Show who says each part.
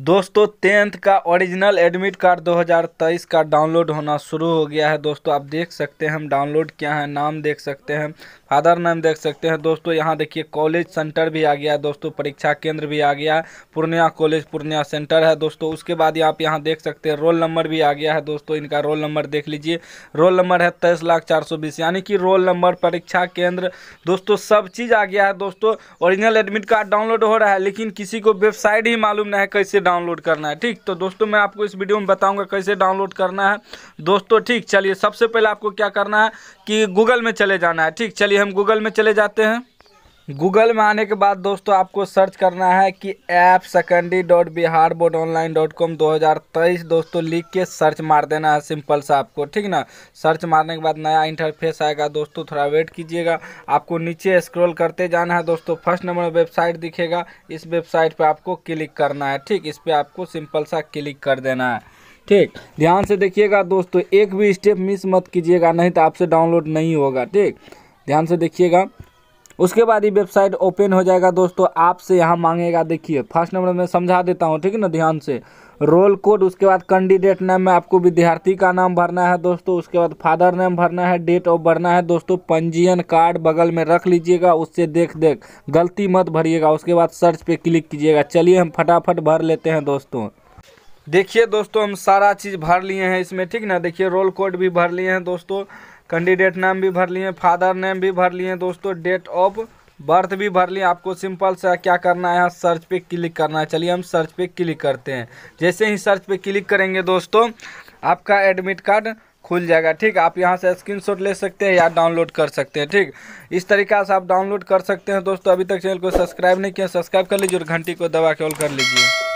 Speaker 1: दोस्तों टेंथ का original admit card 2023 का डाउनलोड होना शुरू हो गया है दोस्तों आप देख सकते हैं हम डाउनलोड क्या है नाम देख सकते हैं फादर नाम देख सकते हैं दोस्तों यहाँ देखिए कॉलेज सेंटर भी आ गया है दोस्तों परीक्षा केंद्र भी आ गया है पूर्णिया कॉलेज पूर्णिया सेंटर है दोस्तों उसके बाद यहाँ यहाँ देख सकते हैं रोल नंबर भी आ गया है दोस्तों इनका रोल नंबर देख लीजिए रोल नंबर है तेईस लाख चार सौ बीस यानी कि रोल नंबर परीक्षा केंद्र दोस्तों सब चीज़ आ गया है दोस्तों ओरिजिनल एडमिट कार्ड डाउनलोड हो रहा है लेकिन किसी को वेबसाइट ही मालूम नहीं है कैसे डाउनलोड करना है ठीक तो दोस्तों मैं आपको इस वीडियो में बताऊंगा कैसे डाउनलोड करना है दोस्तों ठीक चलिए सबसे पहले आपको क्या करना है कि गूगल में चले जाना है ठीक चलिए हम गूगल में चले जाते हैं गूगल में आने के बाद दोस्तों आपको सर्च करना है कि app secondary dot Bihar board online dot com दो हज़ार तेईस दोस्तों लिख के सर्च मार देना है सिंपल सा आपको ठीक ना सर्च मारने के बाद नया इंटरफेस आएगा दोस्तों थोड़ा वेट कीजिएगा आपको नीचे स्क्रॉल करते जाना है दोस्तों फर्स्ट नंबर वेबसाइट दिखेगा इस वेबसाइट पर आपको क्लिक करना है ठीक इस पर आपको सिंपल सा क्लिक कर देना है ठीक ध्यान से देखिएगा दोस्तों एक भी स्टेप मिस मत कीजिएगा नहीं तो आपसे डाउनलोड नहीं होगा ठीक ध्यान से देखिएगा उसके बाद ये वेबसाइट ओपन हो जाएगा दोस्तों आपसे यहाँ मांगेगा देखिए फर्स्ट नंबर में समझा देता हूँ ठीक है ना ध्यान से रोल कोड उसके बाद कैंडिडेट नेम में आपको विद्यार्थी का नाम भरना है दोस्तों उसके बाद फादर नेम भरना है डेट ऑफ भरना है दोस्तों पंजीयन कार्ड बगल में रख लीजिएगा उससे देख देख गलती मत भरिएगा उसके बाद सर्च पे क्लिक कीजिएगा चलिए हम फटाफट भर लेते हैं दोस्तों देखिए दोस्तों हम सारा चीज़ भर लिए हैं इसमें ठीक ना देखिए रोल कोड भी भर लिए हैं दोस्तों कैंडिडेट नेम भी भर लिए फादर नेम भी भर लिए दोस्तों डेट ऑफ बर्थ भी भर लिए आपको सिंपल सा क्या करना है सर्च पे क्लिक करना है चलिए हम सर्च पे क्लिक करते हैं जैसे ही सर्च पे क्लिक करेंगे दोस्तों आपका एडमिट कार्ड खुल जाएगा ठीक आप यहाँ से स्क्रीनशॉट ले सकते हैं या डाउनलोड कर सकते हैं ठीक इस तरीका से आप डाउनलोड कर सकते हैं दोस्तों अभी तक चैनल को सब्सक्राइब नहीं किया सब्सक्राइब कर लीजिए और घंटी को दबा के ऑल कर लीजिए